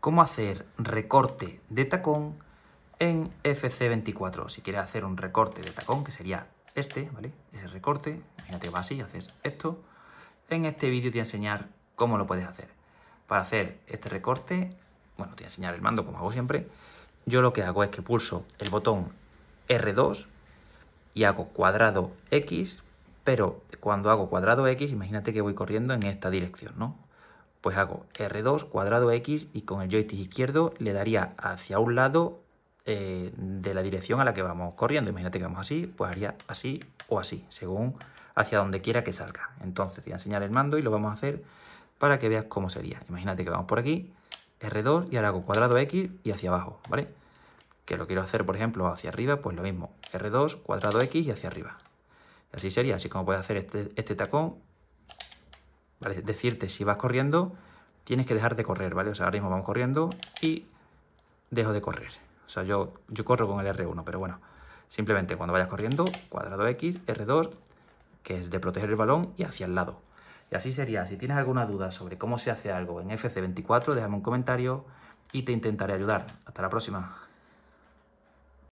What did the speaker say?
cómo hacer recorte de tacón en FC24. Si quieres hacer un recorte de tacón, que sería este, ¿vale? Ese recorte, imagínate, va así, haces esto. En este vídeo te voy a enseñar cómo lo puedes hacer. Para hacer este recorte, bueno, te voy a enseñar el mando como hago siempre. Yo lo que hago es que pulso el botón R2 y hago cuadrado X, pero cuando hago cuadrado X, imagínate que voy corriendo en esta dirección, ¿no? pues hago R2 cuadrado X y con el joystick izquierdo le daría hacia un lado eh, de la dirección a la que vamos corriendo. Imagínate que vamos así, pues haría así o así, según hacia donde quiera que salga. Entonces te voy a enseñar el mando y lo vamos a hacer para que veas cómo sería. Imagínate que vamos por aquí, R2 y ahora hago cuadrado X y hacia abajo, ¿vale? Que lo quiero hacer, por ejemplo, hacia arriba, pues lo mismo, R2, cuadrado X y hacia arriba. así sería, así como puedes hacer este, este tacón Decirte si vas corriendo, tienes que dejar de correr, ¿vale? O sea, ahora mismo vamos corriendo y dejo de correr. O sea, yo, yo corro con el R1, pero bueno, simplemente cuando vayas corriendo, cuadrado X, R2, que es de proteger el balón y hacia el lado. Y así sería, si tienes alguna duda sobre cómo se hace algo en FC24, déjame un comentario y te intentaré ayudar. Hasta la próxima.